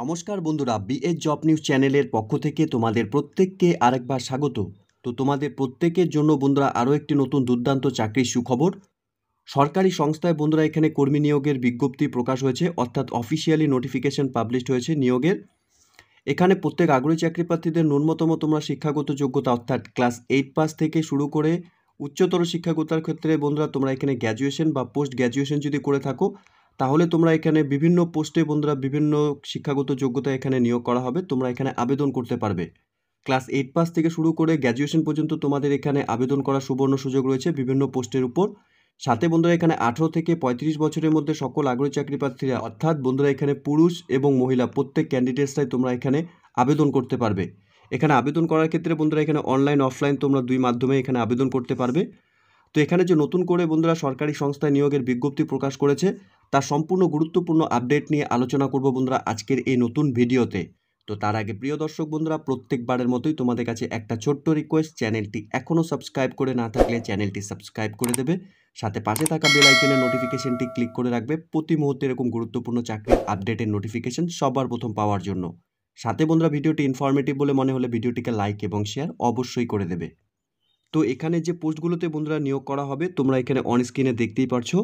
নমস্কার বন্ধুরা BS job news চ্যানেলের পক্ষ থেকে তোমাদের প্রত্যেককে আরেকবার স্বাগত তো তোমাদের প্রত্যেকের জন্য বন্ধুরা আরও একটি নতুন দুর্দান্ত চাকরির সুখবর সরকারি সংস্থায় বন্ধুরা এখানে কর্মী নিয়োগের বিজ্ঞপ্তি প্রকাশ হয়েছে অর্থাৎ অফিসিয়ালি নোটিফিকেশন পাবলিশড হয়েছে নিয়োগের এখানে প্রত্যেক আগ্রহী চাকরি প্রার্থীদের ন্যূনতম তোমরা শিক্ষাগত যোগ্যতা অর্থাৎ ক্লাস এইট পাস থেকে শুরু করে উচ্চতর শিক্ষাগতার ক্ষেত্রে বন্ধুরা তোমরা এখানে গ্র্যাজুয়েশন বা পোস্ট গ্র্যাজুয়েশন যদি করে থাকো তাহলে তোমরা এখানে বিভিন্ন পোস্টে বন্ধুরা বিভিন্ন শিক্ষাগত যোগ্যতা এখানে নিয়োগ করা হবে তোমরা এখানে আবেদন করতে পারবে ক্লাস এইট পাস থেকে শুরু করে গ্র্যাজুয়েশন পর্যন্ত তোমাদের এখানে আবেদন করার সুবর্ণ সুযোগ রয়েছে বিভিন্ন পোস্টের উপর সাথে বন্ধুরা এখানে আঠেরো থেকে পঁয়ত্রিশ বছরের মধ্যে সকল আগ্রহী চাকরি প্রার্থীরা অর্থাৎ বন্ধুরা এখানে পুরুষ এবং মহিলা প্রত্যেক ক্যান্ডিডেটসটাই তোমরা এখানে আবেদন করতে পারবে এখানে আবেদন করার ক্ষেত্রে বন্ধুরা এখানে অনলাইন অফলাইন তোমরা দুই মাধ্যমে এখানে আবেদন করতে পারবে তো এখানে যে নতুন করে বন্ধুরা সরকারি সংস্থায় নিয়োগের বিজ্ঞপ্তি প্রকাশ করেছে তার সম্পূর্ণ গুরুত্বপূর্ণ আপডেট নিয়ে আলোচনা করব বন্ধুরা আজকের এই নতুন ভিডিওতে তো তার আগে প্রিয় দর্শক বন্ধুরা প্রত্যেকবারের মতোই তোমাদের কাছে একটা ছোট্ট রিকোয়েস্ট চ্যানেলটি এখনও সাবস্ক্রাইব করে না থাকলে চ্যানেলটি সাবস্ক্রাইব করে দেবে সাথে পাশে থাকা বেল আইকনের নোটিফিকেশনটি ক্লিক করে রাখবে প্রতি মুহূর্তে এরকম গুরুত্বপূর্ণ চাকরির আপডেটের নোটিফিকেশন সবার প্রথম পাওয়ার জন্য সাথে বন্ধুরা ভিডিওটি ইনফরমেটিভ বলে মনে হলে ভিডিওটিকে লাইক এবং শেয়ার অবশ্যই করে দেবে তো এখানে যে পোস্টগুলোতে বন্ধুরা নিয়োগ করা হবে তোমরা এখানে অন স্ক্রিনে দেখতেই পারছো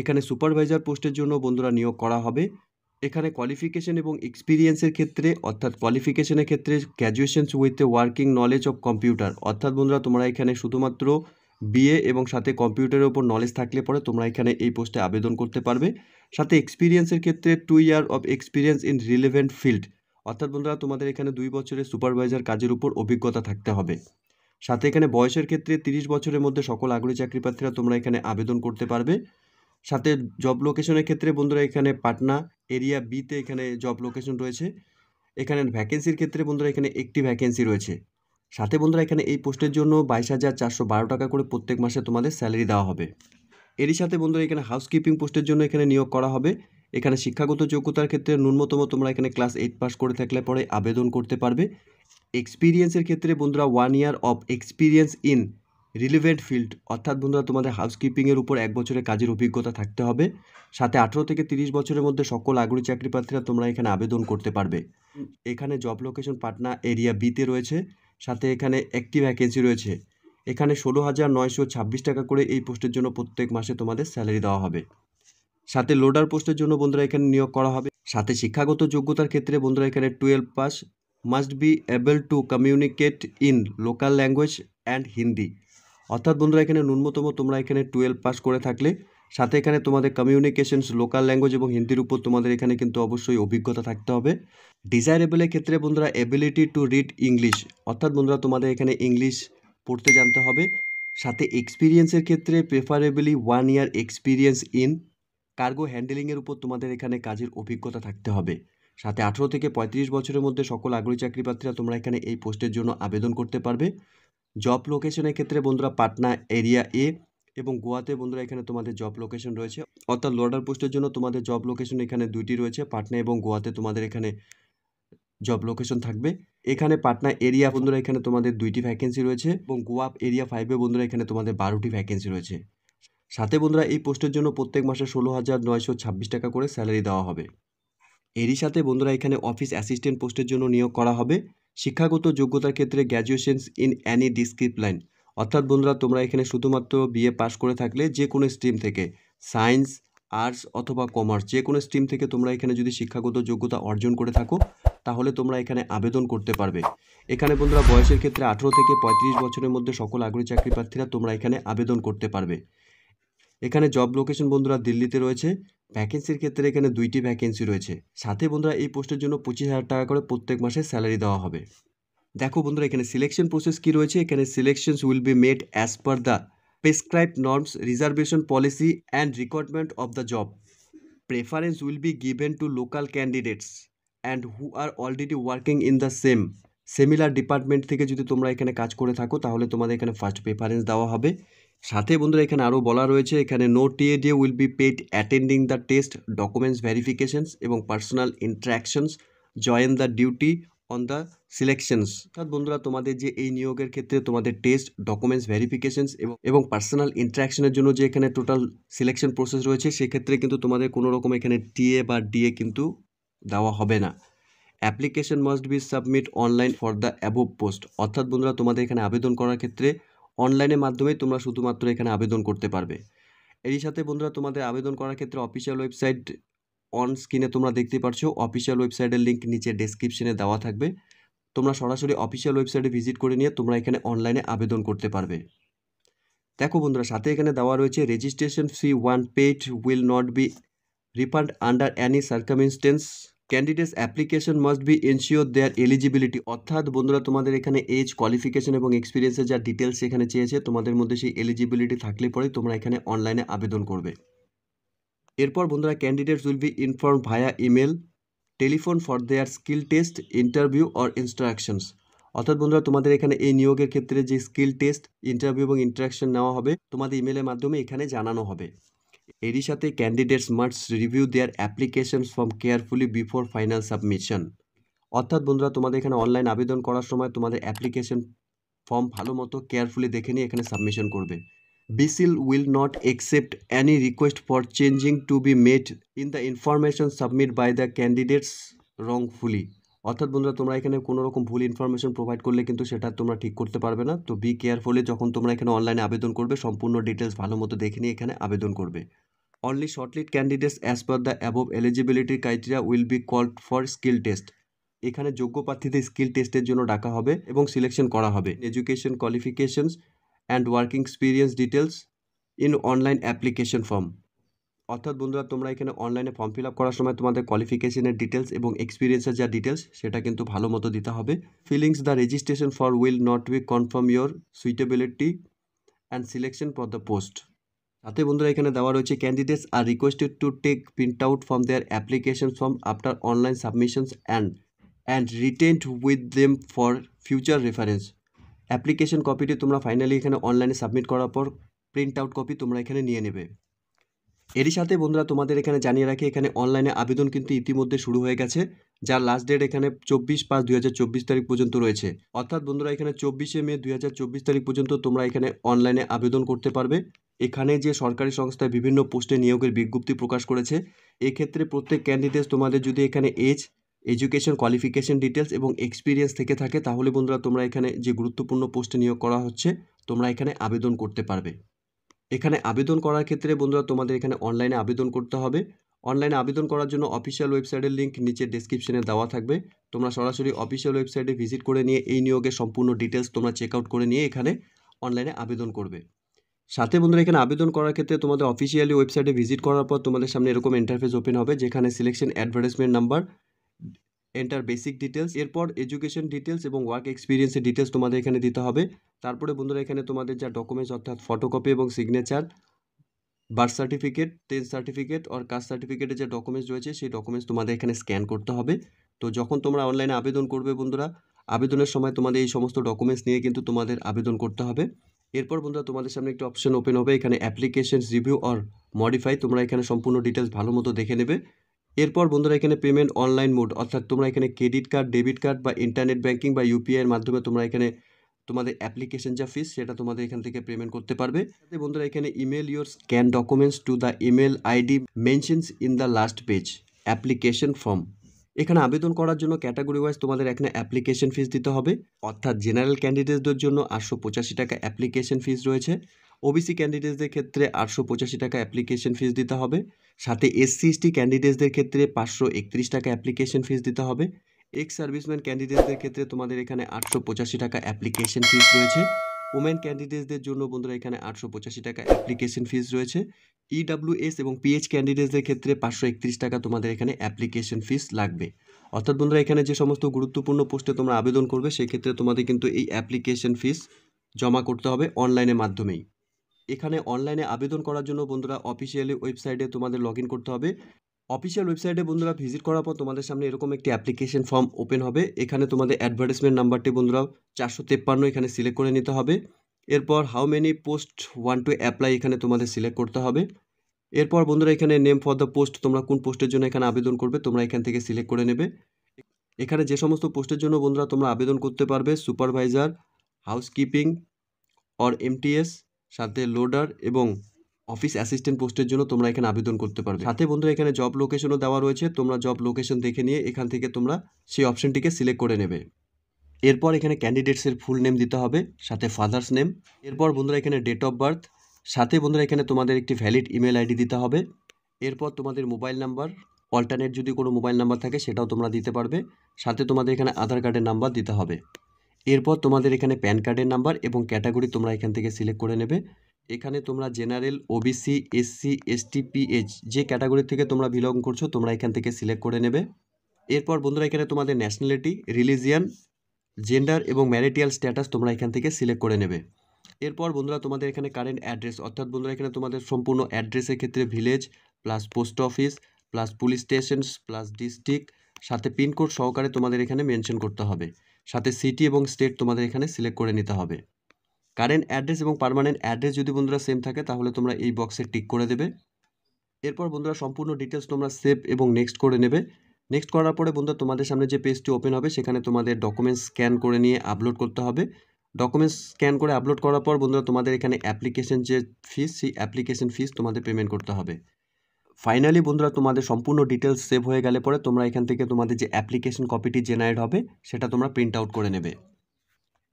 এখানে সুপারভাইজার পোস্টের জন্য বন্ধুরা নিয়োগ করা হবে এখানে কোয়ালিফিকেশন এবং এক্সপিরিয়েন্সের ক্ষেত্রে অর্থাৎ কোয়ালিফিকেশনের ক্ষেত্রে graduations with working knowledge of computer অর্থাৎ বন্ধুরা তোমরা এখানে শুধুমাত্র বিএ এবং সাথে কম্পিউটারের ওপর নলেজ থাকলে পরে তোমরা এখানে এই পোস্টে আবেদন করতে পারবে সাথে এক্সপিরিয়েন্সের ক্ষেত্রে two year of experience in relevant field অর্থাৎ বন্ধুরা তোমাদের এখানে দুই বছরের সুপারভাইজার কাজের উপর অভিজ্ঞতা থাকতে হবে সাথে এখানে বয়সের ক্ষেত্রে 30 বছরের মধ্যে সকল আগ্রহী চাকরি প্রার্থীরা তোমরা এখানে আবেদন করতে পারবে সাথে জব লোকেশনের ক্ষেত্রে বন্ধুরা এখানে পাটনা এরিয়া বিতে এখানে জব লোকেশন রয়েছে এখানে ভ্যাকেন্সির ক্ষেত্রে বন্ধুরা এখানে একটি ভ্যাকেন্সি রয়েছে সাথে বন্ধুরা এখানে এই পোস্টের জন্য বাইশ হাজার চারশো বারো টাকা করে প্রত্যেক মাসে তোমাদের স্যালারি দেওয়া হবে এরই সাথে বন্ধুরা এখানে হাউসকিপিং পোস্টের জন্য এখানে নিয়োগ করা হবে এখানে শিক্ষাগত যোগ্যতার ক্ষেত্রে ন্যূনতম তোমরা এখানে ক্লাস এইট পাস করে থাকলে পরে আবেদন করতে পারবে এক্সপিরিয়েন্সের ক্ষেত্রে বন্ধুরা one year of experience in relevant field অর্থাৎ বন্ধুরা তোমাদের হাউসকিপিংয়ের উপর এক বছরের কাজের অভিজ্ঞতা থাকতে হবে সাথে আঠেরো থেকে তিরিশ বছরের মধ্যে সকল আগ্রহী চাকরি প্রার্থীরা তোমরা এখানে আবেদন করতে পারবে এখানে জব লোকেশন পাটনা এরিয়া বিতে রয়েছে সাথে এখানে একটি ভ্যাকেন্সি রয়েছে এখানে ষোলো হাজার নয়শো ছাব্বিশ টাকা করে এই পোস্টের জন্য প্রত্যেক মাসে তোমাদের স্যালারি দেওয়া হবে সাথে লোডার পোস্টের জন্য বন্ধুরা এখানে নিয়োগ করা হবে সাথে শিক্ষাগত যোগ্যতার ক্ষেত্রে বন্ধুরা এখানে twelve pass must be able to communicate in local language and Hindi অর্থাৎ বন্ধুরা এখানে ন্যূনতম তোমরা এখানে টুয়েলভ পাস করে থাকলে সাথে এখানে তোমাদের কমিউনিকেশনস লোকাল ল্যাঙ্গুয়েজ এবং হিন্দির উপর তোমাদের এখানে কিন্তু অবশ্যই অভিজ্ঞতা থাকতে হবে ডিজায়ারেবলের ক্ষেত্রে বন্ধুরা এবিলিটি টু রিড ইংলিশ অর্থাৎ বন্ধুরা তোমাদের এখানে ইংলিশ পড়তে জানতে হবে সাথে এক্সপিরিয়েন্সের ক্ষেত্রে preferably one year experience in cargo হ্যান্ডেলিংয়ের উপর তোমাদের এখানে কাজের অভিজ্ঞতা থাকতে হবে সাথে আঠেরো থেকে পঁয়ত্রিশ বছরের মধ্যে সকল আগ্রহী চাকরি প্রার্থীরা তোমরা এখানে এই পোস্টের জন্য আবেদন করতে পারবে জব লোকেশনের ক্ষেত্রে বন্ধুরা পাটনা এরিয়া এ এবং গোয়াতে বন্ধুরা এখানে তোমাদের জব লোকেশন রয়েছে অর্থাৎ লোয়ার্ডার পোস্টের জন্য তোমাদের জব লোকেশন এখানে দুইটি রয়েছে পাটনা এবং গোয়াতে তোমাদের এখানে জব লোকেশন থাকবে এখানে পাটনা এরিয়া বন্ধুরা এখানে তোমাদের দুইটি ভ্যাকেন্সি রয়েছে এবং গোয়া এরিয়া ফাইভে বন্ধুরা এখানে তোমাদের বারোটি ভ্যাকেন্সি রয়েছে সাথে বন্ধুরা এই পোস্টের জন্য প্রত্যেক মাসে ষোলো হাজার নয়শো ছাব্বিশ টাকা করে স্যালারি দেওয়া হবে এরই সাথে বন্ধুরা এখানে অফিস অ্যাসিস্ট্যান্ট পোস্টের জন্য নিয়োগ করা হবে শিক্ষাগত যোগ্যতার ক্ষেত্রে graduations in any discipline অর্থাৎ বন্ধুরা তোমরা এখানে শুধুমাত্র বিএ পাস করে থাকলে যে কোনো স্ট্রিম থেকে সায়েন্স আর্টস অথবা কমার্স যে কোনো স্ট্রিম থেকে তোমরা এখানে যদি শিক্ষাগত যোগ্যতা অর্জন করে থাকো তাহলে তোমরা এখানে আবেদন করতে পারবে এখানে বন্ধুরা বয়সের ক্ষেত্রে আঠেরো থেকে পঁয়ত্রিশ বছরের মধ্যে সকল আগ্রহী চাকরি প্রার্থীরা তোমরা এখানে আবেদন করতে পারবে এখানে জব লোকেশন বন্ধুরা দিল্লিতে রয়েছে ভ্যাকেন্সির ক্ষেত্রে এখানে দুইটি ভ্যাকেন্সি রয়েছে সাথে বন্ধুরা এই পোস্টের জন্য পঁচিশ হাজার টাকা করে প্রত্যেক মাসে স্যালারি দেওয়া হবে দেখো বন্ধুরা এখানে সিলেকশন প্রসেস কি রয়েছে এখানে selections will be made as per the prescribed norms reservation policy and requirement of the job preference will be given to local candidates and who are already working in the same similar department থেকে যদি তোমরা এখানে কাজ করে থাকো তাহলে তোমাদের এখানে ফার্স্ট প্রেফারেন্স দেওয়া হবে সাথে বন্ধুরা এখানে আরও বলা রয়েছে এখানে no TA DA will be paid attending the test documents verifications এবং personal interactions join the duty on the selections অর্থাৎ বন্ধুরা তোমাদের যে এই নিয়োগের ক্ষেত্রে তোমাদের টেস্ট ডকুমেন্টস ভেরিফিকেশনস এবং এবং পার্সোনাল ইন্টারাকশনের জন্য যে এখানে টোটাল সিলেকশন প্রসেস রয়েছে সেক্ষেত্রে কিন্তু তোমাদের কোনো রকম এখানে টিএ বা ডিএ কিন্তু দেওয়া হবে না application must be submit online for the above post অর্থাৎ বন্ধুরা তোমাদের এখানে আবেদন করার ক্ষেত্রে অনলাইনের মাধ্যমে তোমরা শুধুমাত্র এখানে আবেদন করতে পারবে এরই সাথে বন্ধুরা তোমাদের আবেদন করার ক্ষেত্রে অফিসিয়াল ওয়েবসাইট অন স্ক্রিনে তোমরা দেখতে পাচ্ছ অফিসিয়াল ওয়েবসাইটের লিঙ্ক নিচে ডেসক্রিপশনে দেওয়া থাকবে তোমরা সরাসরি অফিসিয়াল ওয়েবসাইটে ভিজিট করে নিয়ে তোমরা এখানে অনলাইনে আবেদন করতে পারবে দেখো বন্ধুরা সাথে এখানে দেওয়া রয়েছে registration fee one paid will not be refund under any circumstance candidates application must be ensure their eligibility অর্থাৎ বন্ধুরা তোমাদের এখানে এজ কোয়ালিফিকেশন এবং এক্সপিরিয়েন্সের যা ডিটেলস এখানে চেয়েছে তোমাদের মধ্যে সেই এলিজিবিলিটি থাকলে পরে তোমরা এখানে অনলাইনে আবেদন করবে এরপর বন্ধুরা candidates will be inform via email telephone for their skill test interview or instructions অর্থাৎ বন্ধুরা তোমাদের এখানে এই নিয়োগের ক্ষেত্রে যে স্কিল টেস্ট ইন্টারভিউ এবং ইন্টারাকশন নেওয়া হবে তোমাদের ইমেলের মাধ্যমে এখানে জানানো হবে এরই সাথে candidates must review their applications form carefully before final submission অর্থাৎ বন্ধুরা তোমাদের এখানে অনলাইন আবেদন করার সময় তোমাদের অ্যাপ্লিকেশন ফর্ম ভালো মতো কেয়ারফুলি দেখে নিয়ে এখানে সাবমিশন করবে BECIL will not accept any request for changing to be made in the information submit by the candidates wrongfully অর্থাৎ বন্ধুরা তোমরা এখানে কোনো রকম ভুল ইনফরমেশন প্রোভাইড করলে কিন্তু সেটা তোমরা ঠিক করতে পারবে না তো বি কেয়ারফুলি যখন তোমরা এখানে অনলাইনে আবেদন করবে সম্পূর্ণ ডিটেলস ভালো মতো দেখে নিয়ে এখানে আবেদন করবে only shortlisted candidates as per the above eligibility criteria will be called for skill test এখানে যোগ্য প্রার্থীদের স্কিল টেস্টের জন্য ডাকা হবে এবং সিলেকশন করা হবে education qualifications and working experience details in online application form অর্থাৎ বন্ধুরা তোমরা এখানে অনলাইনে ফর্ম ফিল আপ করার সময় তোমাদের কোয়ালিফিকেশনের ডিটেলস এবং এক্সপিরিয়েন্সের যা ডিটেলস সেটা কিন্তু ভালো মতো দিতে হবে filling the registration for will not be confirm your suitability and selection for the post সাথে বন্ধুরা এখানে দেওয়া রয়েছে candidates are requested to take print out from their application form after online submissions and and retained with them for future reference application কপিটি তোমরা finally এখানে অনলাইনে submit করার পর প্রিন্ট আউট কপি তোমরা এখানে নিয়ে নেবে এরই সাথে বন্ধুরা তোমাদের এখানে জানিয়ে রাখি এখানে অনলাইনে আবেদন কিন্তু ইতিমধ্যে শুরু হয়ে গেছে যার লাস্ট ডেট এখানে চব্বিশ পাঁচ দুই তারিখ পর্যন্ত রয়েছে অর্থাৎ বন্ধুরা এখানে চব্বিশে মে দুই তারিখ পর্যন্ত তোমরা এখানে অনলাইনে আবেদন করতে পারবে এখানে যে সরকারি সংস্থায় বিভিন্ন পোস্টে নিয়োগের বিজ্ঞপ্তি প্রকাশ করেছে এক্ষেত্রে প্রত্যেক ক্যান্ডিডেটস তোমাদের যদি এখানে এজ এডুকেশন কোয়ালিফিকেশন ডিটেলস এবং এক্সপিরিয়েন্স থেকে থাকে তাহলে বন্ধুরা তোমরা এখানে যে গুরুত্বপূর্ণ পোস্টে নিয়োগ করা হচ্ছে তোমরা এখানে আবেদন করতে পারবে এখানে আবেদন করার ক্ষেত্রে বন্ধুরা তোমাদের এখানে অনলাইনে আবেদন করতে হবে অনলাইনে আবেদন করার জন্য অফিসিয়াল ওয়েবসাইটের লিঙ্ক নিচে ডেসক্রিপশনে দেওয়া থাকবে তোমরা সরাসরি অফিসিয়াল ওয়েবসাইটে ভিজিট করে নিয়ে এই নিয়োগের সম্পূর্ণ ডিটেলস তোমরা চেক আউট করে নিয়ে এখানে অনলাইনে আবেদন করবে সাথে বন্ধুরা এখানে আবেদন করার ক্ষেত্রে তোমাদের অফিসিয়ালি ওয়েবসাইটে ভিজিট করার পর তোমাদের সামনে এরকম ইন্টারফেস ওপেন হবে যেখানে selection advertisement number enter basic details এরপর এডুকেশন ডিটেলস এবং ওয়ার্ক এক্সপিরিয়েন্সের ডিটেলস তোমাদের এখানে দিতে হবে তারপরে বন্ধুরা এখানে তোমাদের যা ডকুমেন্টস অর্থাৎ ফটোকপি এবং signature birth certificate tenth certificate আর কাস্ট সার্টিফিকেটের যে ডকুমেন্টস রয়েছে সেই ডকুমেন্টস তোমাদের এখানে স্ক্যান করতে হবে তো যখন তোমরা অনলাইনে আবেদন করবে বন্ধুরা আবেদনের সময় তোমাদের এই সমস্ত ডকুমেন্টস নিয়ে কিন্তু তোমাদের আবেদন করতে হবে এরপর বন্ধুরা তোমাদের সামনে একটি অপশন ওপেন হবে এখানে অ্যাপ্লিকেশন রিভিউ অর মডিফাই তোমরা এখানে সম্পূর্ণ ডিটেলস ভালো মতো দেখে নেবে এরপর বন্ধুরা এখানে পেমেন্ট অনলাইন মোড অর্থাৎ তোমরা এখানে ক্রেডিট কার্ড ডেবিট কার্ড বা ইন্টারনেট ব্যাঙ্কিং বা ইউপিআইয়ের মাধ্যমে তোমরা এখানে তোমাদের অ্যাপ্লিকেশন যা ফিস সেটা তোমাদের এখান থেকে পেমেন্ট করতে পারবে বন্ধুরা এখানে email your scan documents to the email ID mentions in the last page application form এখানে আবেদন করার জন্য ক্যাটাগরি ওয়াইজ তোমাদের এখানে অ্যাপ্লিকেশন ফিস দিতে হবে অর্থাৎ জেনারেল ক্যান্ডিডেটদের জন্য আটশো পঁচাশি টাকা অ্যাপ্লিকেশন ফিস রয়েছে ওবিসি ক্যান্ডিডেটসদের ক্ষেত্রে আটশো পঁচাশি টাকা অ্যাপ্লিকেশন ফিস দিতে হবে সাথে এসসি এসটি ক্যান্ডিডেটসদের ক্ষেত্রে পাঁচশো একত্রিশ টাকা অ্যাপ্লিকেশন ফিস দিতে হবে এক্স সার্ভিসম্যান ক্যান্ডিডেটদের ক্ষেত্রে তোমাদের এখানে আটশো পঁচাশি টাকা অ্যাপ্লিকেশন ফিস রয়েছে ওমেন ক্যান্ডিডেটসদের জন্য বন্ধুরা এখানে আটশো পঁচাশি টাকা অ্যাপ্লিকেশন ফিস রয়েছে ইডাব্লিউএস e এবং পিএইচ ক্যান্ডিডেটসদের ক্ষেত্রে পাঁচশো একত্রিশ টাকা তোমাদের এখানে অ্যাপ্লিকেশন ফিস লাগবে অর্থাৎ বন্ধুরা এখানে যে সমস্ত গুরুত্বপূর্ণ পোস্টে তোমরা আবেদন করবে সেক্ষেত্রে তোমাদের কিন্তু এই অ্যাপ্লিকেশন ফিস জমা করতে হবে অনলাইনের মাধ্যমেই এখানে অনলাইনে আবেদন করার জন্য বন্ধুরা অফিসিয়ালি ওয়েবসাইটে তোমাদের লগ করতে হবে অফিসিয়াল ওয়েবসাইটে বন্ধুরা ভিজিট করার পর তোমাদের সামনে এরকম একটি অ্যাপ্লিকেশন ফর্ম ওপেন হবে এখানে তোমাদের অ্যাডভার্টাইজমেন্ট নাম্বারটি বন্ধুরা চারশো তেপ্পান্ন এখানে সিলেক্ট করে নিতে হবে এরপর how many post want to apply এখানে তোমাদের সিলেক্ট করতে হবে এরপর বন্ধুরা এখানে নেম ফর দ্য পোস্ট তোমরা কোন পোস্টের জন্য এখানে আবেদন করবে তোমরা এখান থেকে সিলেক্ট করে নেবে এখানে যে সমস্ত পোস্টের জন্য বন্ধুরা তোমরা আবেদন করতে পারবে সুপারভাইজার হাউসকিপিং অর এমটিএস সাথে লোডার এবং অফিস অ্যাসিস্ট্যান্ট পোস্টের জন্য তোমরা এখানে আবেদন করতে পারবে সাথে বন্ধুরা এখানে জব লোকেশনও দেওয়া রয়েছে তোমরা জব লোকেশন দেখে নিয়ে এখান থেকে তোমরা সেই অপশনটিকে সিলেক্ট করে নেবে এরপর এখানে ক্যান্ডিডেটসের ফুল নেম দিতে হবে সাথে ফাদার্স নেম এরপর বন্ধুরা এখানে ডেট অফ বার্থ সাথে বন্ধুরা এখানে তোমাদের একটি ভ্যালিড ইমেল আইডি দিতে হবে এরপর তোমাদের মোবাইল নাম্বার অল্টারনেট যদি কোনো মোবাইল নাম্বার থাকে সেটাও তোমরা দিতে পারবে সাথে তোমাদের এখানে আধার কার্ডের নাম্বার দিতে হবে এরপর তোমাদের এখানে প্যান কার্ডের নাম্বার এবং ক্যাটাগরি তোমরা এখান থেকে সিলেক্ট করে নেবে এখানে তোমরা general OBC SC ST PH যে ক্যাটাগরি থেকে তোমরা বিলং করছো তোমরা এখান থেকে সিলেক্ট করে নেবে এরপর বন্ধুরা এখানে তোমাদের ন্যাশনালিটি রিলিজিয়ান জেন্ডার এবং ম্যারিটিয়াল স্ট্যাটাস তোমরা এখান থেকে সিলেক্ট করে নেবে এরপর বন্ধুরা তোমাদের এখানে কারেন্ট অ্যাড্রেস অর্থাৎ বন্ধুরা এখানে তোমাদের সম্পূর্ণ অ্যাড্রেসের ক্ষেত্রে village plus post office plus police station plus district সাথে পিনকোড সহকারে তোমাদের এখানে মেনশন করতে হবে সাথে সিটি এবং স্টেট তোমাদের এখানে সিলেক্ট করে নিতে হবে কারেন্ট অ্যাড্রেস এবং পারমানেন্ট অ্যাড্রেস যদি বন্ধুরা সেম থাকে তাহলে তোমরা এই বক্সে টিক করে দেবে এরপর বন্ধুরা সম্পূর্ণ ডিটেলস তোমরা সেভ এবং নেক্সট করে নেবে নেক্সট করার পরে বন্ধুরা তোমাদের সামনে যে পেজটি ওপেন হবে সেখানে তোমাদের ডকুমেন্টস স্ক্যান করে নিয়ে আপলোড করতে হবে ডকুমেন্টস স্ক্যান করে আপলোড করার পর বন্ধুরা তোমাদের এখানে অ্যাপ্লিকেশন যে ফিস সেই অ্যাপ্লিকেশন ফিস তোমাদের পেমেন্ট করতে হবে ফাইনালি বন্ধুরা তোমাদের সম্পূর্ণ ডিটেলস সেভ হয়ে গেলে পরে তোমরা এখান থেকে তোমাদের যে অ্যাপ্লিকেশন কপিটি জেনারেট হবে সেটা তোমরা প্রিন্ট আউট করে নেবে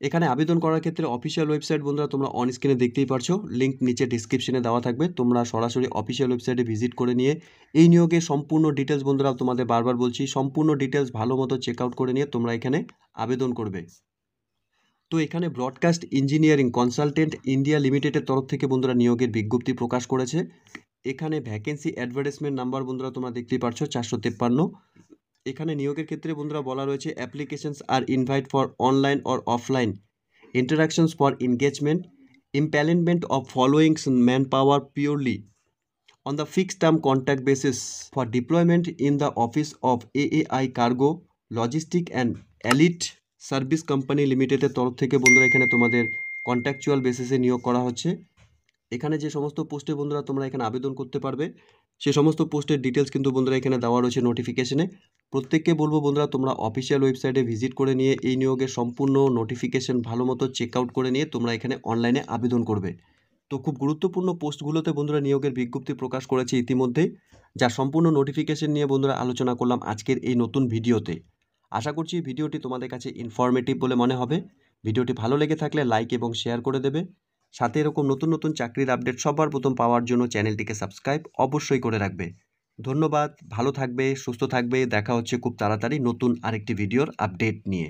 এখানে আবেদন করার ক্ষেত্রে অফিসিয়াল ওয়েবসাইট বন্ধুরা তোমরা অন স্ক্রিনে দেখতেই পারছো লিঙ্ক নিচে ডিসক্রিপশনে দেওয়া থাকবে তোমরা সরাসরি অফিসিয়াল ওয়েবসাইটে ভিজিট করে নিয়ে এই নিয়োগের সম্পূর্ণ ডিটেলস বন্ধুরা তোমাদের বারবার বলছি সম্পূর্ণ ডিটেলস ভালো মতো চেক আউট করে নিয়ে তোমরা এখানে আবেদন করবে তো এখানে ব্রডকাস্ট ইঞ্জিনিয়ারিং কনসালটেন্ট ইন্ডিয়া লিমিটেডের তরফ থেকে বন্ধুরা নিয়োগের বিজ্ঞপ্তি প্রকাশ করেছে এখানে ভ্যাকেন্সি অ্যাডভার্টাইজমেন্ট নাম্বার বন্ধুরা তোমরা দেখতেই পারছো চারশো এখানে নিয়োগের ক্ষেত্রে বন্ধুরা বলা রয়েছে applications are invite for online or offline interactions for engagement empanelment of followings man power purely on the fixed term contract basis for deployment in the office এ AI cargo logistic and allied service company লিমিটেডের তরফ থেকে বন্ধুরা এখানে তোমাদের contractual বেসিসে নিয়োগ করা হচ্ছে এখানে যে সমস্ত পোস্টে বন্ধুরা তোমরা এখানে আবেদন করতে পারবে সে সমস্ত পোস্টের ডিটেলস কিন্তু বন্ধুরা এখানে দেওয়া রয়েছে নোটিফিকেশনে প্রত্যেককে বলবো বন্ধুরা তোমরা অফিসিয়াল ওয়েবসাইটে ভিজিট করে নিয়ে এই নিয়োগের সম্পূর্ণ নোটিফিকেশন ভালো মতো চেকআউট করে নিয়ে তোমরা এখানে অনলাইনে আবেদন করবে তো খুব গুরুত্বপূর্ণ পোস্টগুলোতে বন্ধুরা নিয়োগের বিজ্ঞপ্তি প্রকাশ করেছে ইতিমধ্যে যা সম্পূর্ণ নোটিফিকেশন নিয়ে বন্ধুরা আলোচনা করলাম আজকের এই নতুন ভিডিওতে আশা করছি ভিডিওটি তোমাদের কাছে ইনফরমেটিভ বলে মনে হবে ভিডিওটি ভালো লেগে থাকলে লাইক এবং শেয়ার করে দেবে সাথে এরকম নতুন নতুন চাকরির আপডেট সবার প্রথম পাওয়ার জন্য চ্যানেলটিকে সাবস্ক্রাইব অবশ্যই করে রাখবে ধন্যবাদ ভালো থাকবে সুস্থ থাকবে দেখা হচ্ছে খুব তাড়াতাড়ি নতুন আরেকটি ভিডিওর আপডেট নিয়ে